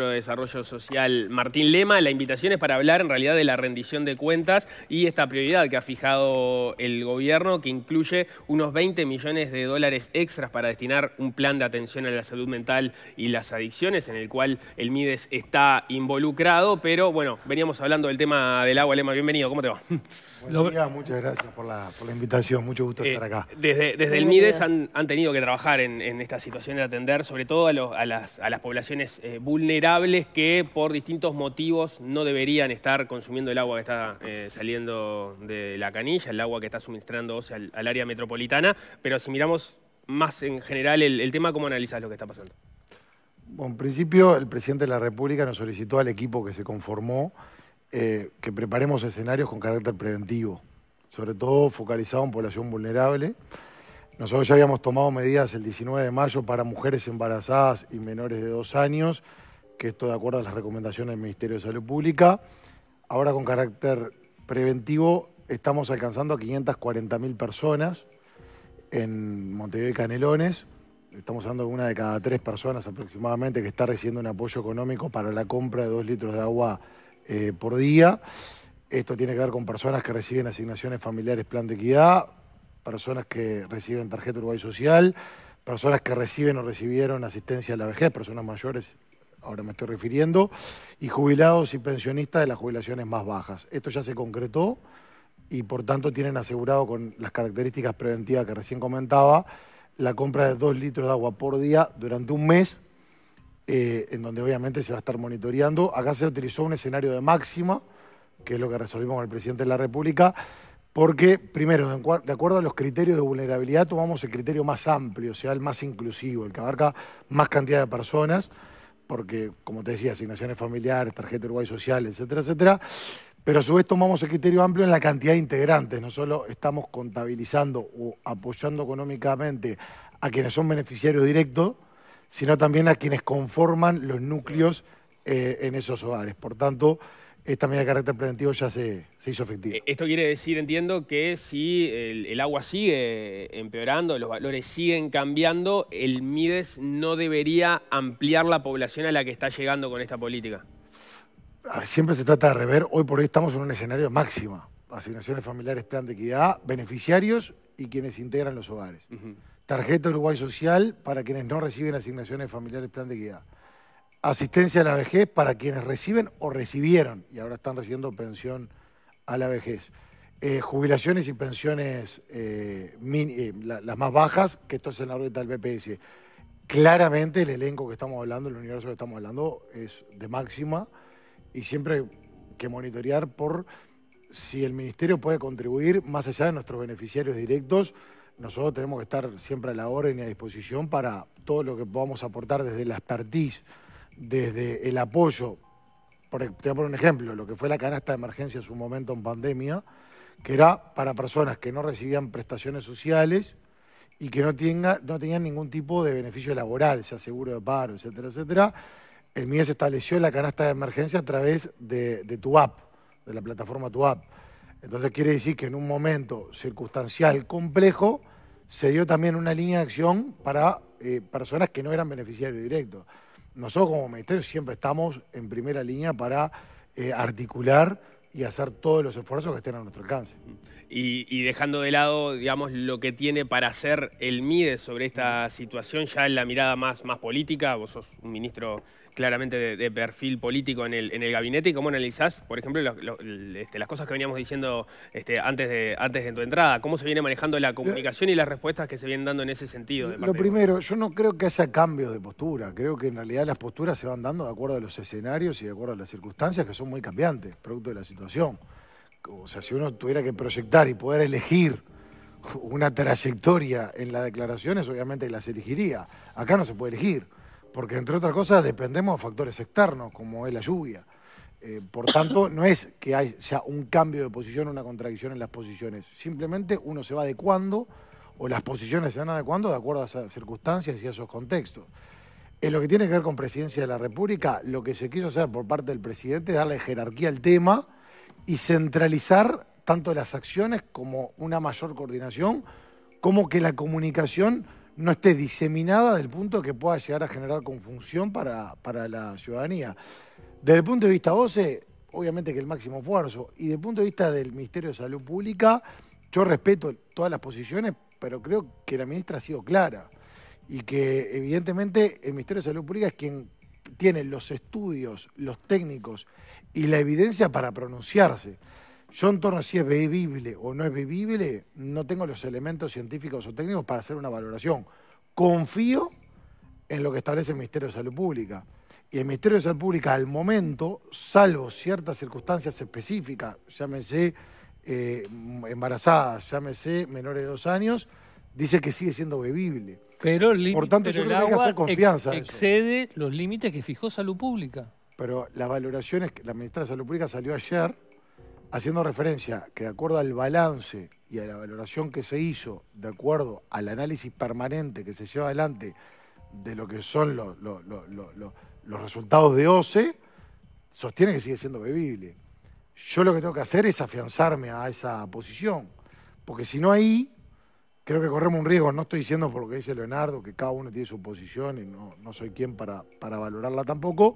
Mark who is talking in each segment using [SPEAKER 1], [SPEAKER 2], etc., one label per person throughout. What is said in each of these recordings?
[SPEAKER 1] de Desarrollo Social Martín Lema. La invitación es para hablar en realidad de la rendición de cuentas y esta prioridad que ha fijado el gobierno, que incluye unos 20 millones de dólares extras para destinar un plan de atención a la salud mental y las adicciones, en el cual el MIDES está involucrado. Pero bueno, veníamos hablando del tema del agua. Lema, bienvenido, ¿cómo te va?
[SPEAKER 2] Buen día, muchas gracias por la, invitación, mucho gusto eh, estar acá. desde, el MIDES han,
[SPEAKER 1] tenido que trabajar en, esta situación de atender sobre todo a, las, poblaciones eh, vulnerables que por distintos motivos no deberían estar consumiendo el agua que está eh, saliendo de la canilla, el agua que está suministrando al, área metropolitana, pero si miramos más en general el, tema, ¿cómo analizas lo que está pasando?
[SPEAKER 2] en principio, el presidente de la República nos solicitó al equipo que se conformó eh, que preparemos escenarios con carácter preventivo, sobre todo focalizado en población vulnerable. Nosotros ya habíamos tomado medidas el 19 de mayo para mujeres embarazadas y menores de dos años que esto de acuerdo a las recomendaciones del Ministerio de Salud Pública, ahora con carácter preventivo estamos alcanzando a 540.000 personas en Montevideo y Canelones. Estamos hablando de una de cada tres personas aproximadamente que está recibiendo un apoyo económico para la compra de dos litros de agua eh, por día. Esto tiene que ver con personas que reciben asignaciones familiares plan de equidad, personas que reciben tarjeta Uruguay Social, personas que reciben o recibieron asistencia a la vejez, personas mayores ahora me estoy refiriendo, y jubilados y pensionistas de las jubilaciones más bajas. Esto ya se concretó y por tanto tienen asegurado con las características preventivas que recién comentaba la compra de dos litros de agua por día durante un mes, eh, en donde obviamente se va a estar monitoreando. Acá se utilizó un escenario de máxima, que es lo que resolvimos con el presidente de la República, porque primero, de acuerdo a los criterios de vulnerabilidad, tomamos el criterio más amplio, o sea, el más inclusivo, el que abarca más cantidad de personas porque, como te decía, asignaciones familiares, tarjeta Uruguay Social, etcétera, etcétera. Pero a su vez tomamos el criterio amplio en la cantidad de integrantes. No solo estamos contabilizando o apoyando económicamente a quienes son beneficiarios directos, sino también a quienes conforman los núcleos eh, en esos hogares. Por tanto, esta medida de carácter preventivo ya se, se, hizo efectiva. Eh,
[SPEAKER 1] esto quiere decir, entiendo, que si el, agua sigue empeorando, los valores siguen cambiando, el Mides no debería ampliar la población a la que está llegando con esta política.
[SPEAKER 2] Ah, siempre se trata de rever, hoy por hoy estamos en un escenario máxima. Asignaciones familiares, plan de equidad, beneficiarios y quienes integran los hogares. Tarjeta Uruguay Social para quienes no reciben asignaciones familiares, plan de equidad asistencia a la vejez para quienes reciben o recibieron, y ahora están recibiendo pensión a la vejez. Eh, jubilaciones y pensiones eh, eh, las más bajas, que esto es en la órbita del BPS. Claramente el elenco que estamos hablando, el universo que estamos hablando, es de máxima y siempre hay que monitorear por si el ministerio puede contribuir más allá de nuestros beneficiarios directos. Nosotros tenemos que estar siempre a la orden y a disposición para todo lo que podamos aportar desde la expertise desde el apoyo, por, te voy a poner un ejemplo, lo que fue la canasta de emergencia en su momento en pandemia, que era para personas que no recibían prestaciones sociales y que no, no tenían ningún tipo de beneficio laboral, sea seguro de paro, etcétera, etcétera. El MIES estableció la canasta de emergencia a través de, de tu de la plataforma tu Entonces quiere decir que en un momento circunstancial complejo se dio también una línea de acción para eh, personas que no eran beneficiarios directos nosotros como ministerio siempre estamos en primera línea para eh, articular y hacer todos los esfuerzos que estén a nuestro alcance.
[SPEAKER 1] Y, dejando de lado, digamos, lo que tiene para hacer el MIDE sobre esta situación, ya en la mirada más, más política, vos sos un ministro claramente de, perfil político en el, en el gabinete y cómo analizás, por ejemplo, este, las cosas que veníamos diciendo este, antes, de, antes de tu entrada, cómo se viene manejando la comunicación y las respuestas que se vienen dando en ese sentido. De lo primero,
[SPEAKER 2] yo no creo que haya cambios de postura, creo que en realidad las posturas se van dando de acuerdo a los escenarios y de acuerdo a las circunstancias que son muy cambiantes, producto de la situación. O sea, si uno tuviera que proyectar y poder elegir una trayectoria en las declaraciones, obviamente las elegiría. Acá no se puede elegir porque entre otras cosas dependemos de factores externos, como es la lluvia. Eh, por tanto, no es que haya un cambio de posición, una contradicción en las posiciones, simplemente uno se va adecuando o las posiciones se van adecuando de acuerdo a esas circunstancias y a esos contextos. En lo que tiene que ver con presidencia de la República, lo que se quiso hacer por parte del presidente es darle jerarquía al tema y centralizar tanto las acciones como una mayor coordinación, como que la comunicación no esté diseminada del punto que pueda llegar a generar confusión para, para la ciudadanía. Desde el punto de vista OCE, obviamente que el máximo esfuerzo, y desde el punto de vista del Ministerio de Salud Pública, yo respeto todas las posiciones, pero creo que la ministra ha sido clara y que evidentemente el Ministerio de Salud Pública es quien tiene los estudios, los técnicos y la evidencia para pronunciarse. Yo en torno a si es bebible o no es bebible, no tengo los elementos científicos o técnicos para hacer una valoración. Confío en lo que establece el Ministerio de Salud Pública. Y el Ministerio de Salud Pública al momento, salvo ciertas circunstancias específicas, llámese eh, embarazadas, llámese menores de dos años, dice que sigue siendo bebible. Pero el, Por tanto, confianza. excede los límites que fijó Salud Pública. Pero la valoración es que la ministra de Salud Pública salió ayer haciendo referencia que de acuerdo al balance y a la valoración que se hizo, de acuerdo al análisis permanente que se lleva adelante de lo que son los, los, resultados de OCE, sostiene que sigue siendo bebible. Yo lo que tengo que hacer es afianzarme a esa posición, porque si no ahí, creo que corremos un riesgo. No estoy diciendo por lo que dice Leonardo, que cada uno tiene su posición y no, soy quien para, para valorarla tampoco,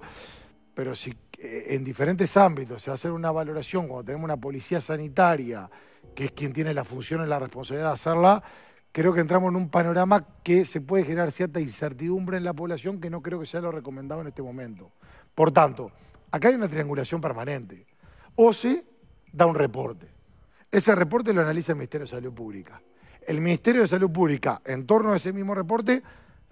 [SPEAKER 2] pero si eh, en diferentes ámbitos se va a hacer una valoración cuando tenemos una policía sanitaria, que es quien tiene la función y la responsabilidad de hacerla, creo que entramos en un panorama que se puede generar cierta incertidumbre en la población que no creo que sea lo recomendado en este momento. Por tanto, acá hay una triangulación permanente. O se da un reporte. Ese reporte lo analiza el Ministerio de Salud Pública. El Ministerio de Salud Pública, en torno a ese mismo reporte,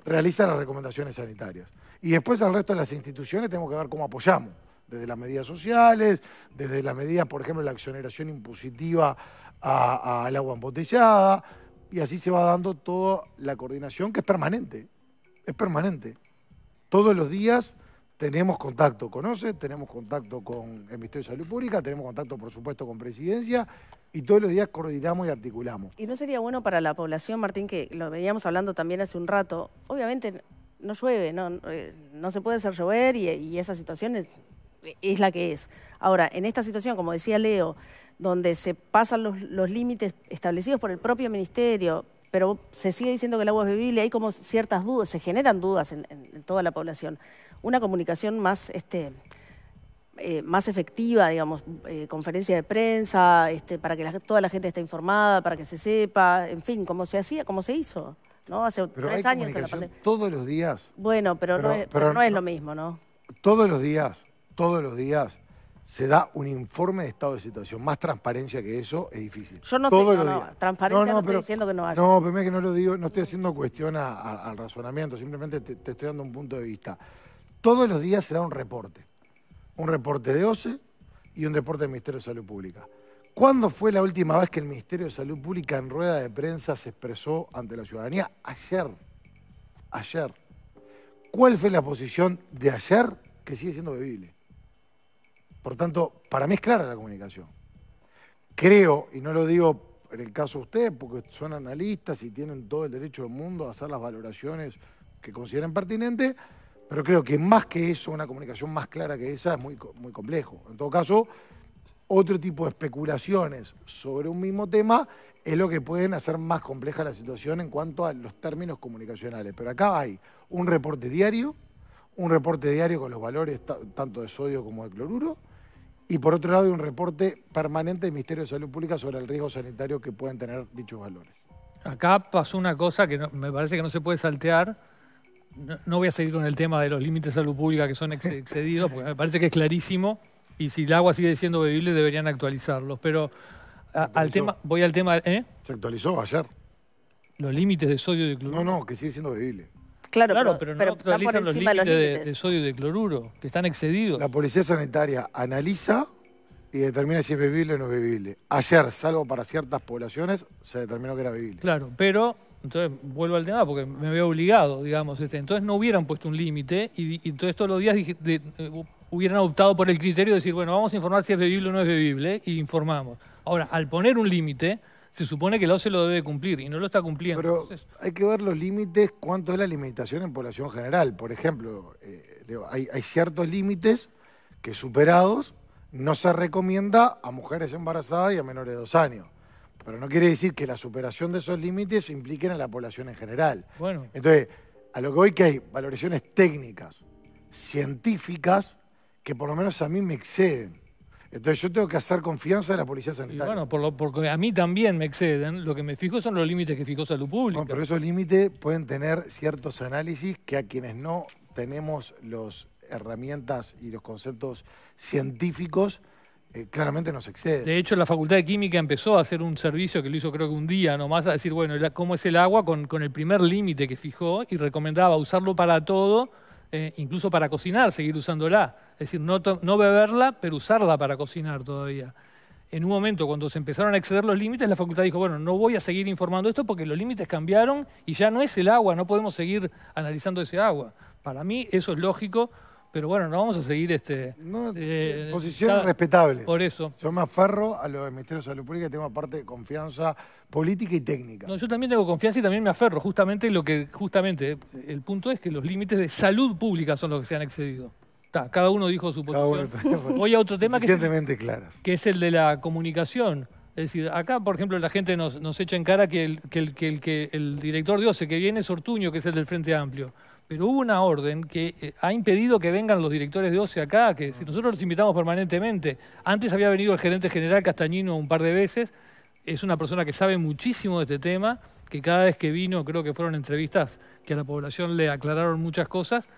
[SPEAKER 2] realiza las recomendaciones sanitarias. Y después al resto de las instituciones tenemos que ver cómo apoyamos, desde las medidas sociales, desde la medida por ejemplo, la exoneración impositiva al agua embotellada, y así se va dando toda la coordinación que es permanente, es permanente. Todos los días tenemos contacto con OCE, tenemos contacto con el Ministerio de Salud Pública, tenemos contacto, por supuesto, con Presidencia y todos los días coordinamos y articulamos.
[SPEAKER 3] ¿Y no sería bueno para la población, Martín, que lo veíamos hablando también hace un rato? Obviamente no llueve, no, eh, no se puede hacer llover y, esa situación es, la que es. Ahora, en esta situación, como decía Leo, donde se pasan los, límites establecidos por el propio ministerio, pero se sigue diciendo que el agua es bebible, hay como ciertas dudas, se generan dudas en, toda la población. Una comunicación más, este, eh, más efectiva, digamos, eh, conferencia de prensa, este, para que toda la gente esté informada, para que se sepa, en fin, cómo se hacía, cómo se hizo. ¿no? Hace tres años
[SPEAKER 2] Todos los días.
[SPEAKER 3] Bueno, pero, no, es, lo mismo, ¿no?
[SPEAKER 2] Todos los días, todos los días se da un informe de estado de situación. Más transparencia que eso es difícil. Yo no estoy, transparencia no, diciendo que no haya. No, pero es que no lo digo, no estoy haciendo cuestión al razonamiento, simplemente te, te, estoy dando un punto de vista. Todos los días se da un reporte. Un reporte de OCE y un reporte del Ministerio de Salud Pública. ¿Cuándo fue la última vez que el Ministerio de Salud Pública en rueda de prensa se expresó ante la ciudadanía? Ayer. Ayer. ¿Cuál fue la posición de ayer que sigue siendo bebible? Por tanto, para mí es clara la comunicación. Creo, y no lo digo en el caso de usted, porque son analistas y tienen todo el derecho del mundo a hacer las valoraciones que consideren pertinentes, pero creo que más que eso, una comunicación más clara que esa es muy, muy complejo. En todo caso, otro tipo de especulaciones sobre un mismo tema es lo que pueden hacer más compleja la situación en cuanto a los términos comunicacionales. Pero acá hay un reporte diario, un reporte diario con los valores tanto de sodio como de cloruro, y por otro lado hay un reporte permanente del Ministerio de Salud Pública sobre el riesgo sanitario que pueden tener dichos valores.
[SPEAKER 4] Acá pasó una cosa que me parece que no se puede saltear. No, voy a seguir con el tema de los límites de salud pública que son excedidos, porque me parece que es clarísimo y si el agua sigue siendo bebible deberían actualizarlos. Pero al tema, voy al tema, ¿eh? Se actualizó ayer. Los límites de sodio de cloruro. No, no, que
[SPEAKER 2] sigue siendo bebible.
[SPEAKER 3] Claro, claro pero, pero, no actualizan los límites de,
[SPEAKER 2] sodio de cloruro, que están excedidos. La policía sanitaria analiza y determina si es bebible o no es bebible. Ayer, salvo para ciertas poblaciones, se determinó que era bebible. Claro,
[SPEAKER 4] pero entonces vuelvo al tema porque me veo obligado, digamos. Este. Entonces no hubieran puesto un límite y, entonces todos los días dije, eh, hubieran optado por el criterio de decir, bueno, vamos a informar si es bebible o no es bebible, y informamos. Ahora, al poner un límite, se supone que la OCE lo debe cumplir y no lo está cumpliendo. Pero
[SPEAKER 2] hay que ver los límites, cuánto es la limitación en población general. Por ejemplo, eh, hay, ciertos límites que superados no se recomienda a mujeres embarazadas y a menores de dos años. Pero no quiere decir que la superación de esos límites impliquen a la población en general. Bueno. Entonces, a lo que voy que hay valoraciones técnicas, científicas, que por lo menos a mí me exceden. Entonces yo tengo que hacer confianza de la policía sanitaria.
[SPEAKER 4] Y bueno, porque a mí también me exceden. Lo que me fijo son los límites que fijó Salud Pública. pero esos límites pueden
[SPEAKER 2] tener ciertos análisis que a quienes no tenemos las herramientas y los conceptos científicos, eh, claramente nos exceden.
[SPEAKER 4] De hecho, la Facultad de Química empezó a hacer un servicio que lo hizo creo que un día nomás, a decir, bueno, ¿cómo es el agua? Con, con el primer límite que fijó y recomendaba usarlo para todo eh, incluso para cocinar, seguir usándola. Es decir, no, no beberla, pero usarla para cocinar todavía. En un momento, cuando se empezaron a exceder los límites, la facultad dijo, bueno, no voy a seguir informando esto porque los límites cambiaron y ya no es el agua, no podemos seguir analizando ese agua. Para mí eso es lógico, pero bueno, no vamos a seguir este.
[SPEAKER 2] posición eh, eh, posiciones Por eso. Yo me aferro a lo los Ministerio de Salud Pública y tengo aparte confianza política y técnica.
[SPEAKER 4] No, yo también tengo confianza y también me aferro. Justamente lo que, justamente, el punto es que los límites de salud pública son los que se han excedido. Está, cada uno dijo su posición. Voy a otro tema que es, el de la comunicación. Es decir, acá, por ejemplo, la gente nos, nos echa en cara que el, que, el, que, el, que el director de OCE que viene es Ortuño, que es el del Frente Amplio pero hubo una orden que eh, ha impedido que vengan los directores de OCE acá, que si nosotros los invitamos permanentemente, antes había venido el gerente general Castañino un par de veces, es una persona que sabe muchísimo de este tema, que cada vez que vino creo que fueron entrevistas que a la población le aclararon muchas cosas,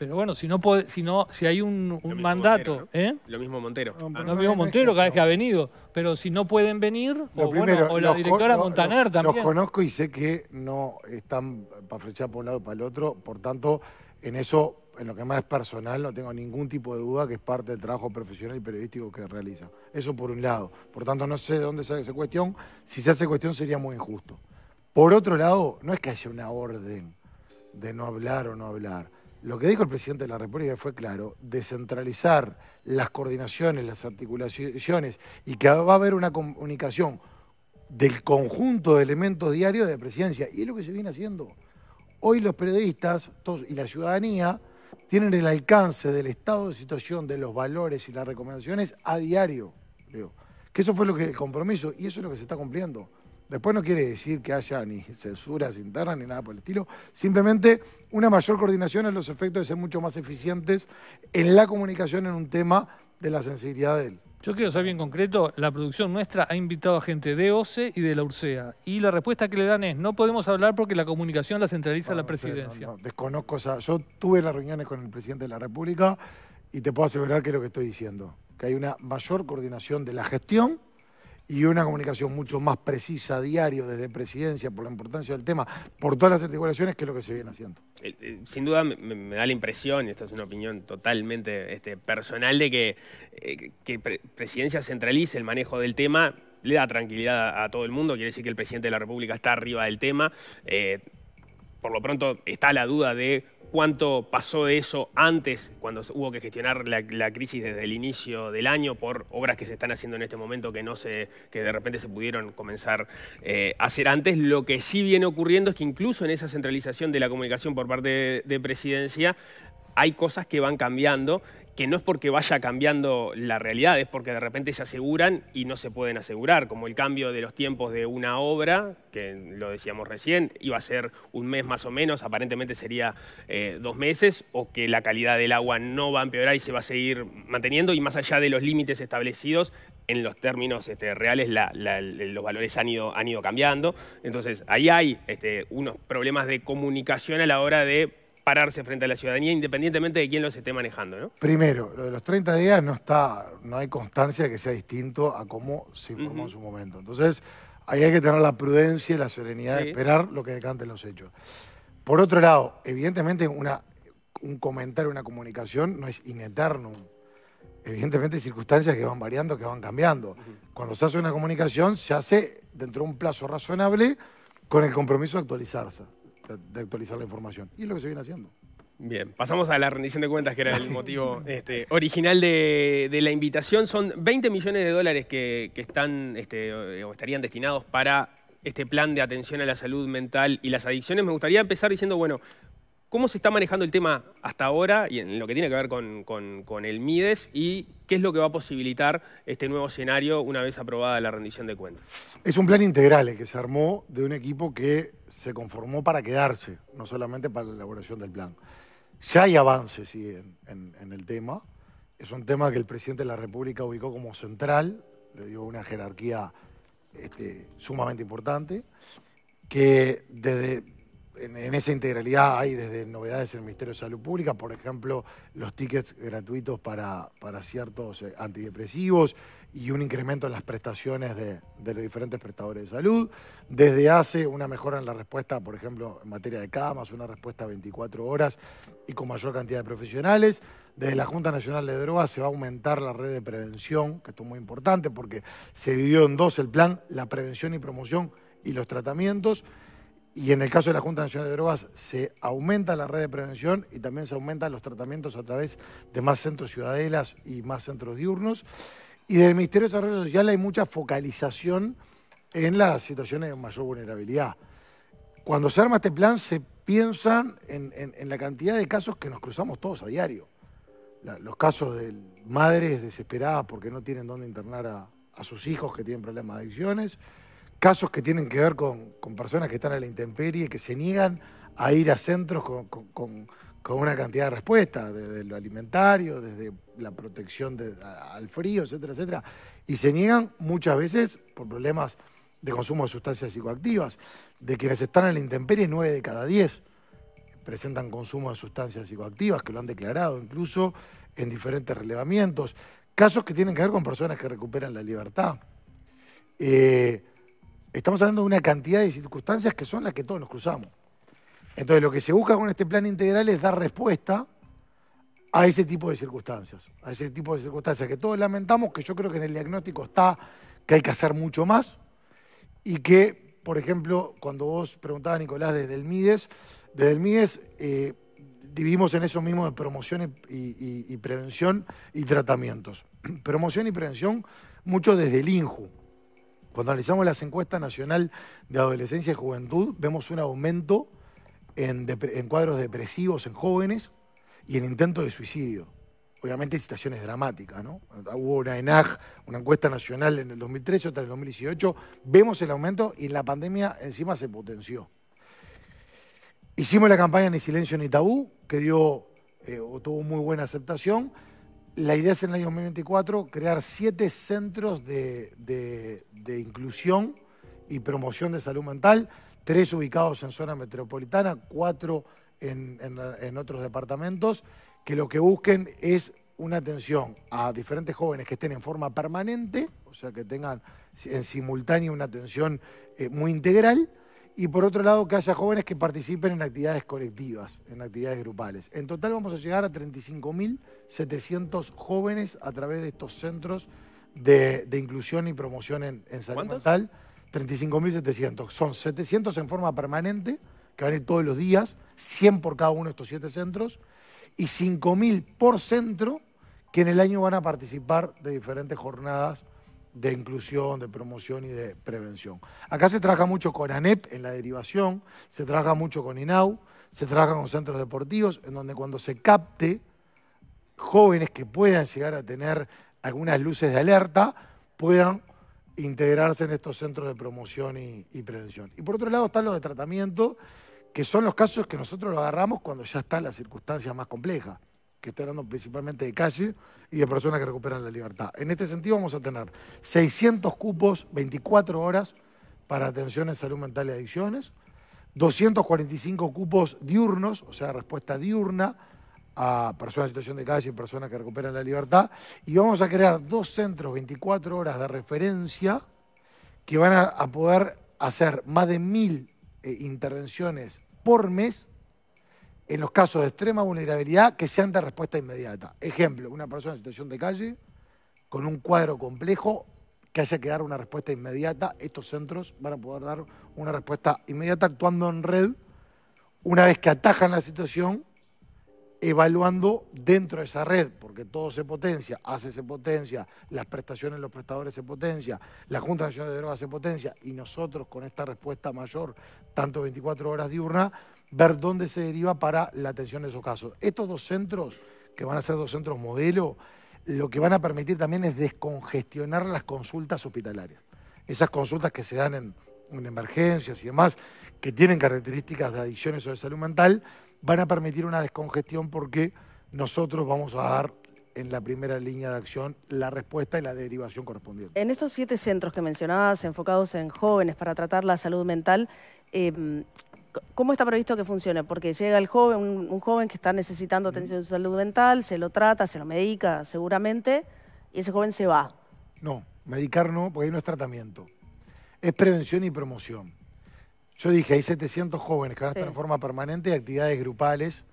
[SPEAKER 4] pero bueno, si no puede, si no, si hay
[SPEAKER 2] un, mandato, ¿eh?
[SPEAKER 1] Lo mismo Montero. Lo mismo
[SPEAKER 4] Montero cada vez que ha venido. Pero si no pueden venir, o, la directora Montaner también. Los conozco
[SPEAKER 2] y sé que no están para flechar por un lado para el otro. Por tanto, en eso en lo que más es personal, no tengo ningún tipo de duda que es parte del trabajo profesional y periodístico que realiza. Eso por un lado. Por tanto, no sé de dónde sale esa cuestión. Si se hace cuestión sería muy injusto. Por otro lado, no es que haya una orden de no hablar o no hablar. Lo que dijo el presidente de la República fue claro, descentralizar las coordinaciones, las articulaciones y que va a haber una comunicación del conjunto de elementos diarios de presidencia. Y es lo que se viene haciendo. Hoy los periodistas y la ciudadanía tienen el alcance del estado de situación, de los valores y las recomendaciones a diario. Que eso fue lo que el compromiso y eso es lo que se está cumpliendo. Después no quiere decir que haya ni censuras internas ni nada por el estilo, simplemente una mayor coordinación en los efectos de ser mucho más eficientes en la comunicación en un tema de la sensibilidad de él.
[SPEAKER 4] Yo quiero saber bien concreto, la producción nuestra ha invitado a gente de OCE y de la URSEA y la respuesta que le dan es no podemos hablar porque la comunicación la
[SPEAKER 2] centraliza la presidencia. No, desconozco, yo tuve las reuniones con el presidente de la República y te puedo asegurar que es lo que estoy diciendo, que hay una mayor coordinación de la gestión y una comunicación mucho más precisa a diario desde presidencia por la importancia del tema, por todas las articulaciones, que es lo que se viene haciendo.
[SPEAKER 1] Eh, eh, sin duda me, da la impresión, y esta es una opinión totalmente este, personal, de que, eh, presidencia centralice el manejo del tema, le da tranquilidad a, todo el mundo, quiere decir que el presidente de la República está arriba del tema. por lo pronto está la duda de cuánto pasó eso antes, cuando hubo que gestionar la, crisis desde el inicio del año por obras que se están haciendo en este momento que, no se, que de repente se pudieron comenzar a eh, hacer antes. Lo que sí viene ocurriendo es que incluso en esa centralización de la comunicación por parte de, de Presidencia hay cosas que van cambiando que no es porque vaya cambiando la realidad, es porque de repente se aseguran y no se pueden asegurar, como el cambio de los tiempos de una obra, que lo decíamos recién, iba a ser un mes más o menos, aparentemente sería eh, dos meses, o que la calidad del agua no va a empeorar y se va a seguir manteniendo, y más allá de los límites establecidos, en los términos este, reales los valores han ido, han ido cambiando. Entonces, ahí hay este, unos problemas de comunicación a la hora de pararse frente a la ciudadanía independientemente de quién los esté manejando, ¿no?
[SPEAKER 2] Primero, lo de los 30 días no está, no hay constancia que sea distinto a cómo se informó en su momento. Entonces, ahí hay que tener la prudencia y la serenidad de esperar lo que decanten los hechos. Por otro lado, evidentemente un comentario, una comunicación no es in Evidentemente hay circunstancias que van variando, que van cambiando. Cuando se hace una comunicación, se hace dentro de un plazo razonable con el compromiso de actualizarse de
[SPEAKER 1] actualizar la información.
[SPEAKER 2] Y lo que se viene haciendo.
[SPEAKER 1] Bien, pasamos a la rendición de cuentas, que era el motivo este, original de, la invitación. Son 20 millones de dólares que, están este, eh, o estarían destinados para este plan de atención a la salud mental y las adicciones. Me gustaría empezar diciendo, bueno, ¿Cómo se está manejando el tema hasta ahora y en lo que tiene que ver con, el MIDES y qué es lo que va a posibilitar este nuevo escenario una vez aprobada la rendición de cuentas?
[SPEAKER 2] Es un plan integral que se armó de un equipo que se conformó para quedarse, no solamente para la elaboración del plan. Ya hay avances en, el tema. Es un tema que el presidente de la República ubicó como central, le dio una jerarquía este, sumamente importante, que desde en, esa integralidad hay desde novedades en el Ministerio de Salud Pública, por ejemplo, los tickets gratuitos para, para ciertos eh, antidepresivos y un incremento en las prestaciones de, los diferentes prestadores de salud. Desde hace una mejora en la respuesta, por ejemplo, en materia de camas, una respuesta a 24 horas y con mayor cantidad de profesionales. Desde la Junta Nacional de Drogas se va a aumentar la red de prevención, que esto es muy importante porque se dividió en dos el plan, la prevención y promoción y los tratamientos. Y en el caso de la Junta Nacional de Drogas, se aumenta la red de prevención y también se aumentan los tratamientos a través de más centros ciudadelas y más centros diurnos. Y del Ministerio de Desarrollo Social hay mucha focalización en las situaciones de mayor vulnerabilidad. Cuando se arma este plan, se piensan en, la cantidad de casos que nos cruzamos todos a diario. los casos de madres desesperadas porque no tienen dónde internar a, a sus hijos que tienen problemas de adicciones casos que tienen que ver con, personas que están a la intemperie, y que se niegan a ir a centros con, una cantidad de respuestas, desde lo alimentario, desde la protección al frío, etcétera, etcétera. Y se niegan muchas veces por problemas de consumo de sustancias psicoactivas. De quienes están en la intemperie, 9 de cada 10 presentan consumo de sustancias psicoactivas, que lo han declarado incluso en diferentes relevamientos. Casos que tienen que ver con personas que recuperan la libertad. Eh, Estamos hablando de una cantidad de circunstancias que son las que todos nos cruzamos. Entonces, lo que se busca con este plan integral es dar respuesta a ese tipo de circunstancias, a ese tipo de circunstancias que todos lamentamos, que yo creo que en el diagnóstico está que hay que hacer mucho más y que, por ejemplo, cuando vos preguntabas, Nicolás, desde el MIDES, desde el MIDES dividimos eh, en eso mismo de promoción y prevención y tratamientos. Promoción y prevención mucho desde el INJU, cuando analizamos las encuestas nacional de adolescencia y juventud, vemos un aumento en, cuadros depresivos en jóvenes y en intentos de suicidio. Obviamente situaciones dramáticas, ¿no? Hubo una ENAG, una encuesta nacional en el 2013, otra en el 2018. Vemos el aumento y la pandemia encima se potenció. Hicimos la campaña Ni Silencio ni Tabú, que dio eh, tuvo muy buena aceptación la idea es en el año 2024 crear siete centros de, inclusión y promoción de salud mental, tres ubicados en zona metropolitana, cuatro en, otros departamentos, que lo que busquen es una atención a diferentes jóvenes que estén en forma permanente, o sea, que tengan en simultáneo una atención eh, muy integral y por otro lado que haya jóvenes que participen en actividades colectivas, en actividades grupales. En total vamos a llegar a 35.700 jóvenes a través de estos centros de, inclusión y promoción en, salud mental. 35.700. Son 700 en forma permanente, que van a ir todos los días, 100 por cada uno de estos siete centros, y 5.000 por centro que en el año van a participar de diferentes jornadas de inclusión, de promoción y de prevención. Acá se trabaja mucho con ANEP en la derivación, se trabaja mucho con INAU, se trabaja con centros deportivos, en donde cuando se capte jóvenes que puedan llegar a tener algunas luces de alerta, puedan integrarse en estos centros de promoción y, prevención. Y por otro lado están los de tratamiento, que son los casos que nosotros lo agarramos cuando ya está la circunstancia más compleja que estoy hablando principalmente de calle y de personas que recuperan la libertad. En este sentido vamos a tener 600 cupos, 24 horas para atención en salud mental y adicciones, 245 cupos diurnos, o sea, respuesta diurna a personas en situación de calle y personas que recuperan la libertad, y vamos a crear dos centros 24 horas de referencia que van a, poder hacer más de mil eh, intervenciones por mes en los casos de extrema vulnerabilidad que sean de respuesta inmediata. Ejemplo, una persona en situación de calle con un cuadro complejo que haya que dar una respuesta inmediata, estos centros van a poder dar una respuesta inmediata actuando en red una vez que atajan la situación, evaluando dentro de esa red, porque todo se potencia, hace se potencia, las prestaciones los prestadores se potencia, la Junta Nacional de Drogas se potencia y nosotros con esta respuesta mayor, tanto 24 horas diurna, ver dónde se deriva para la atención de esos casos. Estos dos centros, que van a ser dos centros modelo, lo que van a permitir también es descongestionar las consultas hospitalarias. Esas consultas que se dan en, emergencias y demás, que tienen características de adicciones o de salud mental, van a permitir una descongestión porque nosotros vamos a dar en la primera línea de acción la respuesta y la derivación correspondiente.
[SPEAKER 3] En estos siete centros que mencionabas, enfocados en jóvenes para tratar la salud mental, em, ¿Cómo está previsto que funcione? Porque llega el joven, un, joven que está necesitando atención de salud mental, se lo trata, se lo medica seguramente, y ese joven se va.
[SPEAKER 2] No, medicar no, porque ahí no es tratamiento. Es prevención y promoción. Yo dije, hay 700 jóvenes que van a estar en forma permanente y actividades grupales.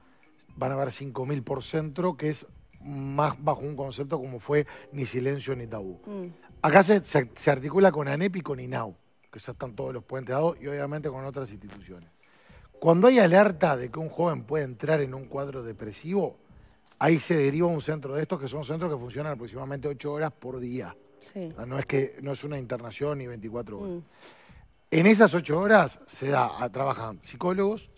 [SPEAKER 2] Van a haber 5.000 por centro, que es más bajo un concepto como fue ni silencio ni tabú. Mm. Acá se, articula con ANEP y con INAU, que ya están todos los puentes dados, y obviamente con otras instituciones. Cuando hay alerta de que un joven puede entrar en un cuadro depresivo, ahí se deriva un centro de estos que son centros que funcionan aproximadamente 8 horas por día. no es que no es una internación ni 24 horas. Mm. En esas 8 horas se da, ah, trabajan psicólogos,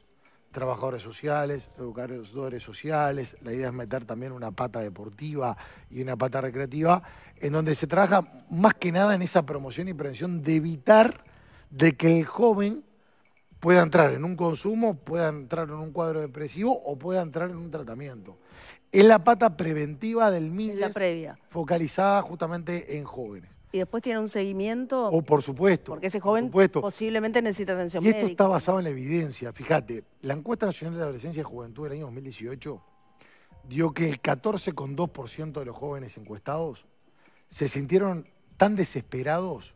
[SPEAKER 2] trabajadores sociales, educadores sociales, la idea es meter también una pata deportiva y una pata recreativa, en donde se trabaja más que nada en esa promoción y prevención de evitar de que el joven pueda entrar en un consumo, puede entrar en un cuadro depresivo o pueda entrar en un tratamiento. Es la pata preventiva del
[SPEAKER 3] MIDES, la previa. focalizada
[SPEAKER 2] justamente en jóvenes.
[SPEAKER 3] Y después tiene un seguimiento. O oh,
[SPEAKER 2] por supuesto. Porque
[SPEAKER 3] ese joven posiblemente necesita atención médica. y Esto está
[SPEAKER 2] basado en la evidencia. Fíjate, la encuesta nacional de adolescencia y juventud del año 2018 dio que el 14,2% de los jóvenes encuestados se sintieron tan desesperados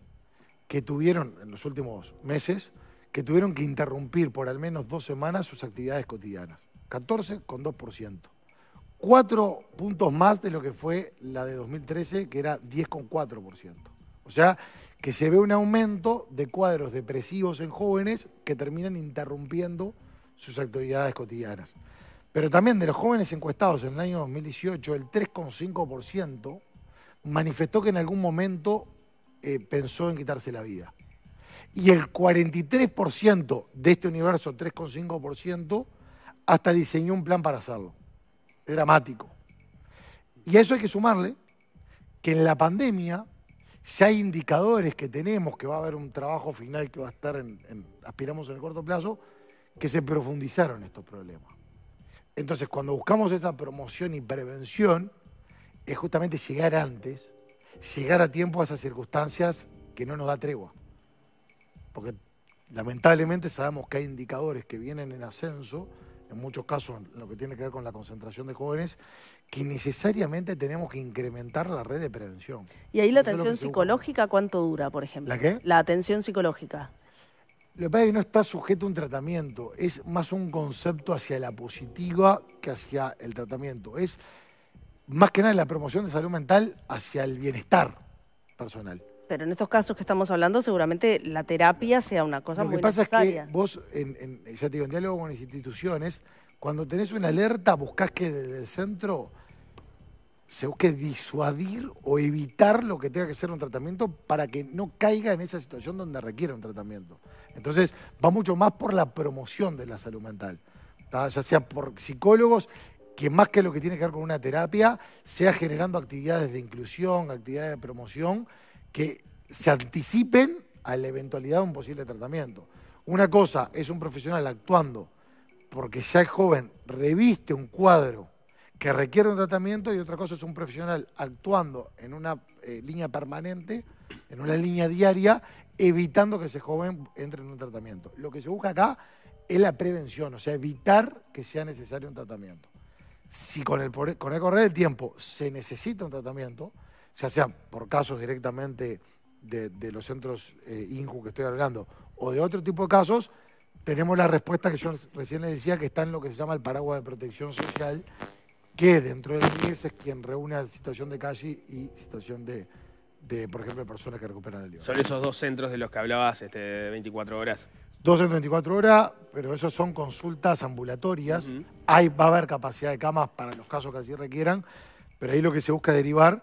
[SPEAKER 2] que tuvieron en los últimos meses que tuvieron que interrumpir por al menos dos semanas sus actividades cotidianas. 14,2%. Cuatro puntos más de lo que fue la de 2013, que era 10,4%. O sea, que se ve un aumento de cuadros depresivos en jóvenes que terminan interrumpiendo sus actividades cotidianas. Pero también de los jóvenes encuestados en el año 2018, el 3,5% manifestó que en algún momento eh, pensó en quitarse la vida y el 43% de este universo, 3,5%, hasta diseñó un plan para hacerlo. dramático. Y a eso hay que sumarle que en la pandemia ya hay indicadores que tenemos, que va a haber un trabajo final que va a estar aspiramos en el corto plazo, que se profundizaron estos problemas. Entonces, cuando buscamos esa promoción y prevención, es justamente llegar antes, llegar a tiempo a esas circunstancias que no nos da tregua porque lamentablemente sabemos que hay indicadores que vienen en ascenso, en muchos casos lo que tiene que ver con la concentración de jóvenes, que necesariamente tenemos
[SPEAKER 3] que incrementar la red de prevención. ¿Y ahí la atención psicológica cuánto dura, por ejemplo? ¿La qué? La atención psicológica.
[SPEAKER 2] Lo que pasa es que no está sujeto a un tratamiento, es más un concepto hacia la positiva que hacia el tratamiento. Es más que nada la promoción de salud mental hacia el bienestar personal.
[SPEAKER 3] Pero en estos casos que estamos hablando, seguramente la terapia sea una cosa muy necesaria. Lo que pasa es que
[SPEAKER 2] vos, en, ya te digo, en diálogo con las instituciones, cuando tenés una alerta, buscas que desde el centro se busque disuadir o evitar lo que tenga que ser un tratamiento para que no caiga en esa situación donde requiere un tratamiento. Entonces, va mucho más por la promoción de la salud mental, ya sea por psicólogos que más que lo que tiene que ver con una terapia, sea generando actividades de inclusión, actividades de promoción, que se anticipen a la eventualidad de un posible tratamiento. Una cosa es un profesional actuando porque ya es joven, reviste un cuadro que requiere un tratamiento y otra cosa es un profesional actuando en una eh, línea permanente, en una línea diaria, evitando que ese joven entre en un tratamiento. Lo que se busca acá es la prevención, o sea, evitar que sea necesario un tratamiento. Si con el, con el correr del tiempo se necesita un tratamiento, ya sea por casos directamente de, los centros eh, INJU que estoy hablando o de otro tipo de casos, tenemos la respuesta que yo recién le decía que está en lo que se llama el paraguas de protección social, que dentro del IES es quien reúne a situación de calle y situación de, por ejemplo, personas que recuperan el libro.
[SPEAKER 1] Son esos dos centros de los que hablabas, este, 24 horas.
[SPEAKER 2] Dos centros 24 horas, pero esos son consultas ambulatorias. Ahí va a haber capacidad de camas para los casos que así requieran, pero ahí lo que se busca derivar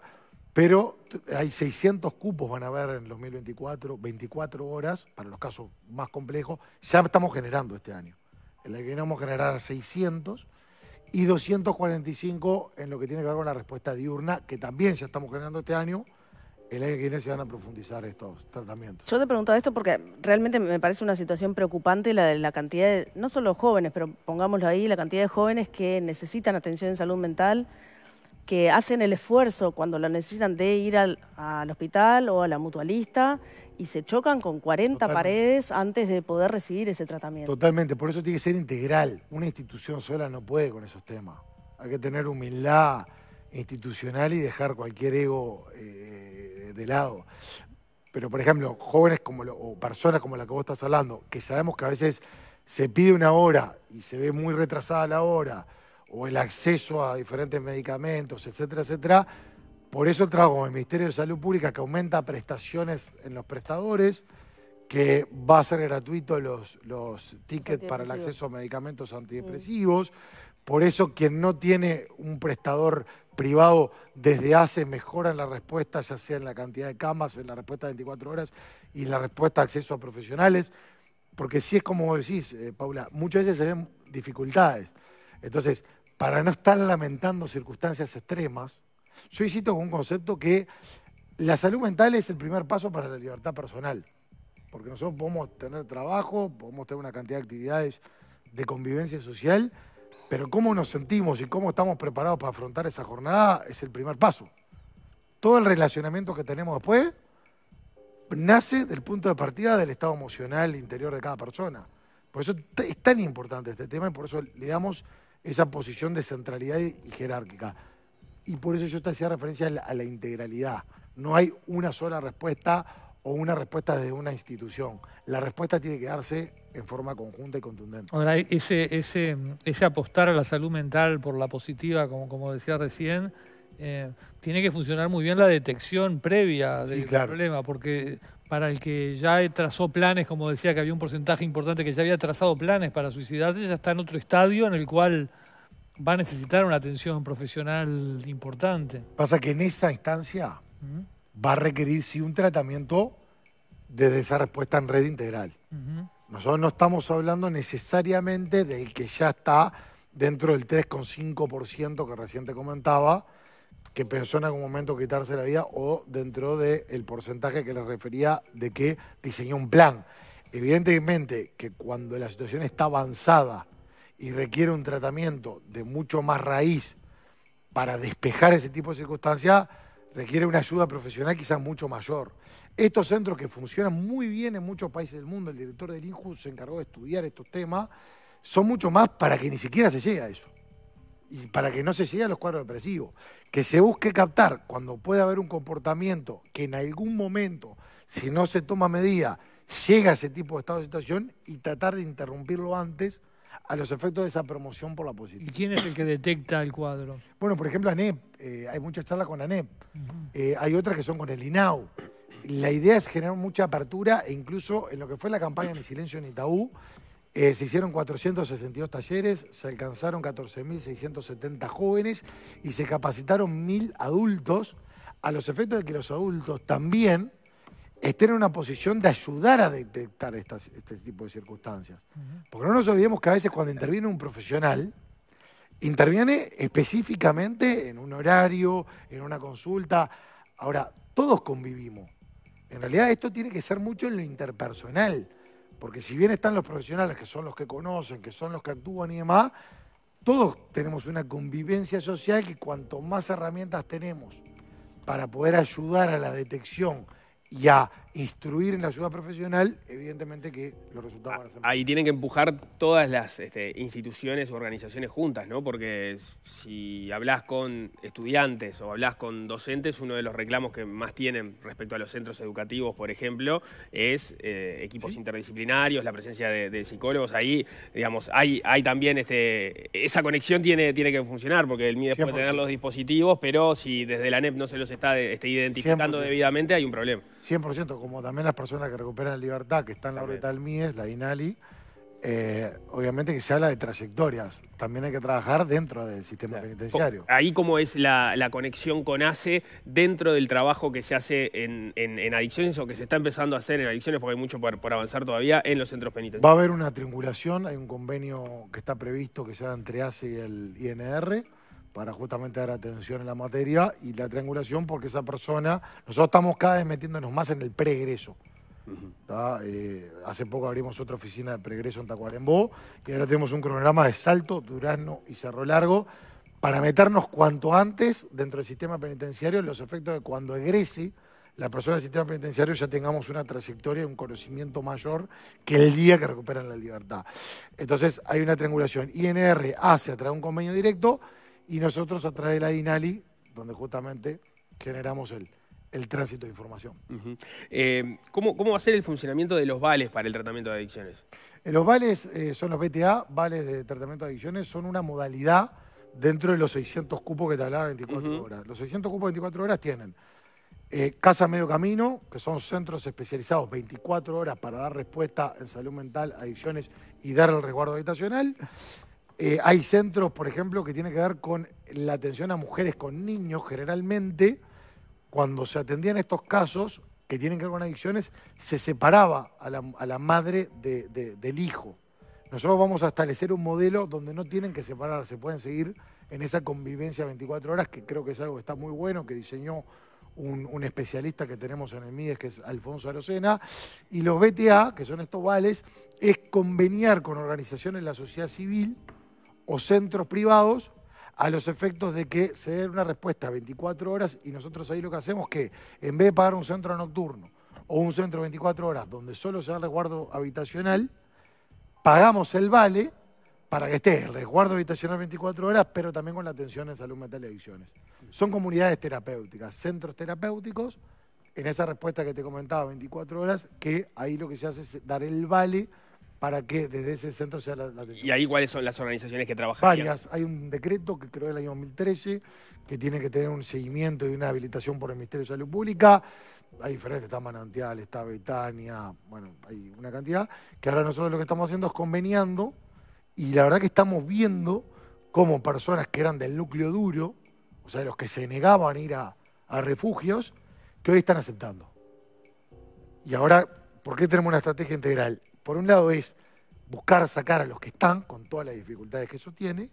[SPEAKER 2] pero hay 600 cupos, van a haber en 2024, 24 horas, para los casos más complejos, ya estamos generando este año. En la que vamos a generar 600 y 245 en lo que tiene que ver con la respuesta diurna, que también ya estamos generando este año. El año que viene se van a profundizar estos tratamientos.
[SPEAKER 3] Yo te preguntaba esto porque realmente me parece una situación preocupante la de la cantidad de, no solo jóvenes, pero pongámoslo ahí, la cantidad de jóvenes que necesitan atención en salud mental que hacen el esfuerzo cuando lo necesitan de ir al, hospital o a la mutualista y se chocan con 40 paredes antes de poder recibir ese tratamiento.
[SPEAKER 2] Totalmente, por eso tiene que ser integral. Una institución sola no puede con esos temas. Hay que tener humildad institucional y dejar cualquier ego eh, de lado. Pero, por ejemplo, jóvenes como o personas como la que vos estás hablando, que sabemos que a veces se pide una hora y se ve muy retrasada la hora, o el acceso a diferentes medicamentos, etcétera, etcétera. Por eso el trabajo con el Ministerio de Salud Pública que aumenta prestaciones en los prestadores, que va a ser gratuito los, los tickets para el acceso a medicamentos antidepresivos. Mm. Por eso quien no tiene un prestador privado desde hace mejora la respuesta, ya sea en la cantidad de camas, en la respuesta de 24 horas y la respuesta a acceso a profesionales. Porque sí es como decís, eh, Paula, muchas veces se ven dificultades. Entonces, para no estar lamentando circunstancias extremas, yo insisto con un concepto que la salud mental es el primer paso para la libertad personal, porque nosotros podemos tener trabajo, podemos tener una cantidad de actividades de convivencia social, pero cómo nos sentimos y cómo estamos preparados para afrontar esa jornada es el primer paso. Todo el relacionamiento que tenemos después nace del punto de partida del estado emocional interior de cada persona. Por eso es tan importante este tema y por eso le damos esa posición de centralidad y jerárquica. Y por eso yo te hacía referencia a la, integralidad. No hay una sola respuesta o una respuesta de una institución. La respuesta tiene que darse en forma conjunta y contundente.
[SPEAKER 4] Ahora, ese, ese, ese apostar a la salud mental por la positiva, como, como decía recién, eh, tiene que funcionar muy bien la detección previa del problema, porque para el que ya trazó planes, como decía que había un porcentaje importante que ya había trazado planes para suicidarse, ya está en otro estadio en el cual va a necesitar una atención profesional importante. Pasa
[SPEAKER 2] que en esa instancia va a requerir sí un tratamiento desde esa respuesta en red integral. Nosotros no estamos hablando necesariamente del que ya está dentro del 3,5% que recién te comentaba, que pensó en algún momento quitarse la vida o dentro del porcentaje que le refería de que diseñó un plan. Evidentemente que cuando la situación está avanzada y requiere un tratamiento de mucho más raíz para despejar ese tipo de circunstancias, requiere una ayuda profesional quizás mucho mayor. Estos centros que funcionan muy bien en muchos países del mundo, el director del INJUS se encargó de estudiar estos temas, son mucho más para que ni siquiera se llegue a eso y para que no se llegue a los cuadros depresivos que se busque captar cuando puede haber un comportamiento que en algún momento, si no se toma medida, llega a ese tipo de estado de situación y tratar de interrumpirlo antes a los efectos de esa promoción por la positiva. ¿Y quién es el que detecta el cuadro? Bueno, por ejemplo, ANEP. Eh, hay muchas charlas con ANEP. Eh, hay otras que son con el INAU. La idea es generar mucha apertura e incluso en lo que fue la campaña de Silencio ni Itaú... Eh, se hicieron 462 talleres, se alcanzaron 14.670 jóvenes y se capacitaron 1.000 adultos a los efectos de que los adultos también estén en una posición de ayudar a detectar este tipo de circunstancias. Porque no nos olvidemos que a veces cuando interviene un profesional, interviene específicamente en un horario, en una consulta. Ahora, todos convivimos. En realidad esto tiene que ser mucho en lo interpersonal porque si bien están los profesionales, que son los que conocen, que son los que actúan y demás, todos tenemos una convivencia social que cuanto más herramientas tenemos para poder ayudar a la detección y a instruir en la ayuda profesional,
[SPEAKER 1] evidentemente que los resultados van a ser ah, Ahí tienen que empujar todas las este, instituciones o organizaciones juntas, ¿no? Porque si hablas con estudiantes o hablas con docentes, uno de los reclamos que más tienen respecto a los centros educativos, por ejemplo, es eh, equipos interdisciplinarios, la presencia de, psicólogos. Ahí, digamos, hay, hay también este, esa conexión tiene, tiene que funcionar, porque el MIDE puede tener los dispositivos, pero si desde la NEP no se los está, este, identificando debidamente, hay un problema.
[SPEAKER 2] 100% como también las personas que recuperan la libertad, que están en la órbita del MIES, la INALI, eh, obviamente que se habla de trayectorias. También hay que trabajar dentro del sistema penitenciario.
[SPEAKER 1] Ahí cómo es la, conexión con ACE dentro del trabajo que se hace en, en, adicciones o que se está empezando a hacer en adicciones, porque hay mucho por, por, avanzar todavía en los centros penitenciarios. Va a haber
[SPEAKER 2] una triangulación, hay un convenio que está previsto que sea entre ACE y el INR para justamente dar atención a la materia y la triangulación porque esa persona, nosotros estamos cada vez metiéndonos más en el pregreso. Eh, hace poco abrimos otra oficina de pregreso en Tacuarembó y ahora tenemos un cronograma de Salto, Durazno y Cerro Largo para meternos cuanto antes dentro del sistema penitenciario en los efectos de cuando egrese la persona del sistema penitenciario ya tengamos una trayectoria y un conocimiento mayor que el día que recuperan la libertad. Entonces hay una triangulación. INR hace a través de un convenio directo y nosotros a través de la DINALI, donde justamente generamos el, el tránsito de
[SPEAKER 1] información. Eh, ¿cómo, ¿cómo, va a ser el funcionamiento de los vales para el tratamiento de adicciones?
[SPEAKER 2] Eh, los vales eh, son los BTA, vales de tratamiento de adicciones, son una modalidad dentro de los 600 cupos que te hablaba 24 horas. Los 600 cupos de 24 horas tienen Casa Medio Camino, que son centros especializados 24 horas para dar respuesta en salud mental, adicciones y dar el resguardo habitacional. Eh, hay centros, por ejemplo, que tienen que ver con la atención a mujeres con niños. Generalmente, cuando se atendían estos casos que tienen que ver con adicciones, se separaba a la, madre del hijo. Nosotros vamos a establecer un modelo donde no tienen que separarse, pueden seguir en esa convivencia 24 horas, que creo que es algo que está muy bueno, que diseñó un, un, especialista que tenemos en el MIDES, que es Alfonso Arocena, y los BTA, que son estos vales, es conveniar con organizaciones de la sociedad civil o centros privados a los efectos de que se dé una respuesta 24 horas y nosotros ahí lo que hacemos es que en vez de pagar un centro nocturno o un centro 24 horas donde solo se da resguardo habitacional, pagamos el vale para que esté el resguardo habitacional 24 horas, pero también con la atención en salud mental y adicciones. Son comunidades terapéuticas, centros terapéuticos, en esa respuesta que te comentaba, 24 horas, que ahí lo que se hace es dar el vale para que desde ese centro sea la, la ¿Y
[SPEAKER 1] ahí cuáles son las organizaciones que trabajan? Varias.
[SPEAKER 2] Hay un decreto que creo es el año 2013 que tiene que tener un seguimiento y una habilitación por el Ministerio de Salud Pública. Hay diferentes, está Manantial, está Betania, bueno, hay una cantidad. Que ahora nosotros lo que estamos haciendo es conveniando y la verdad que estamos viendo cómo personas que eran del núcleo duro, o sea, los que se negaban a ir a, a refugios, que hoy están aceptando. Y ahora, ¿por qué tenemos una estrategia integral? por un lado es buscar sacar a los que están con todas las dificultades que eso tiene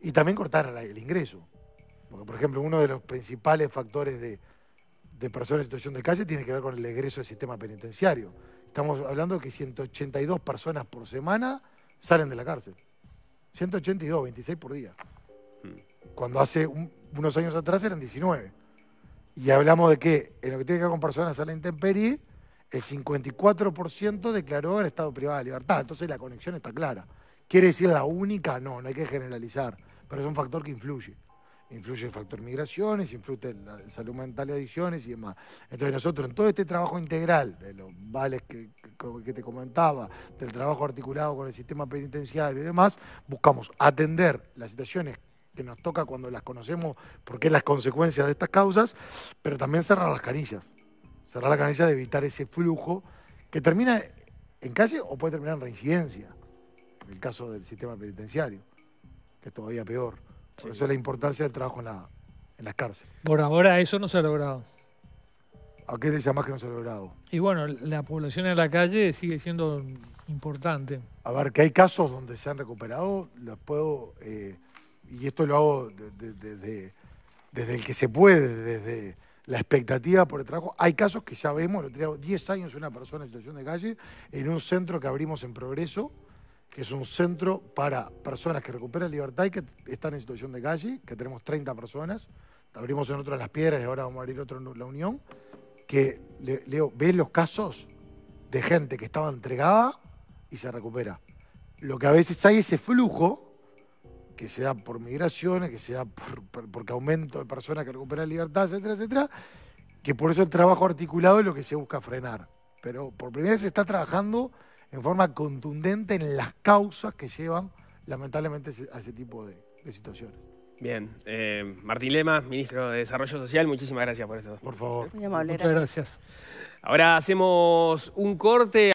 [SPEAKER 2] y también cortar el ingreso. Porque, por ejemplo, uno de los principales factores de, personas en situación de calle tiene que ver con el egreso del sistema penitenciario. Estamos hablando de que 182 personas por semana salen de la cárcel. 182, 26 por día. Hmm. Cuando hace unos años atrás eran 19. Y hablamos de que en lo que tiene que ver con personas salen la intemperie, el 54% declaró el estado privado de libertad. Entonces la conexión está clara. ¿Quiere decir la única? No, no hay que generalizar, pero es un factor que influye. Influye el factor migraciones, influye la salud mental y adicciones y demás. Entonces nosotros en todo este trabajo integral de los vales que, te comentaba, del trabajo articulado con el sistema penitenciario y demás, buscamos atender las situaciones que nos toca cuando las conocemos porque es las consecuencias de estas causas, pero también cerrar las canillas cerrar la canilla de evitar ese flujo que termina en calle o puede terminar en reincidencia, en el caso del sistema penitenciario, que es todavía peor. Por eso es la importancia del trabajo en, en las cárceles.
[SPEAKER 4] Por ahora eso no se ha logrado.
[SPEAKER 2] ¿A qué le llamás que no se ha logrado?
[SPEAKER 4] Y bueno, la población en la calle sigue siendo importante.
[SPEAKER 2] A ver, que hay casos donde se han recuperado, los puedo, eh, y esto lo hago desde, desde el que se puede, desde la expectativa por el trabajo. Hay casos que ya vemos, lo tenemos 10 años una persona en situación de calle en un centro que abrimos en Progreso, que es un centro para personas que recuperan libertad y que están en situación de calle, que tenemos 30 personas. Abrimos en otro Las Piedras y ahora vamos a abrir otro en La Unión. Que, Leo, ves los casos de gente que estaba entregada y se recupera. Lo que a veces hay ese flujo que se da por migraciones, que se da por, porque aumento de personas que recuperan libertad, etcétera, etcétera, que por eso el trabajo articulado es lo que se busca frenar. Pero por primera vez se está trabajando en forma contundente en las causas que llevan lamentablemente a ese tipo de, situaciones.
[SPEAKER 1] Bien, eh, Martín Lema, ministro de Desarrollo Social, muchísimas gracias por esto. Por favor. Muchas gracias. Ahora hacemos un corte.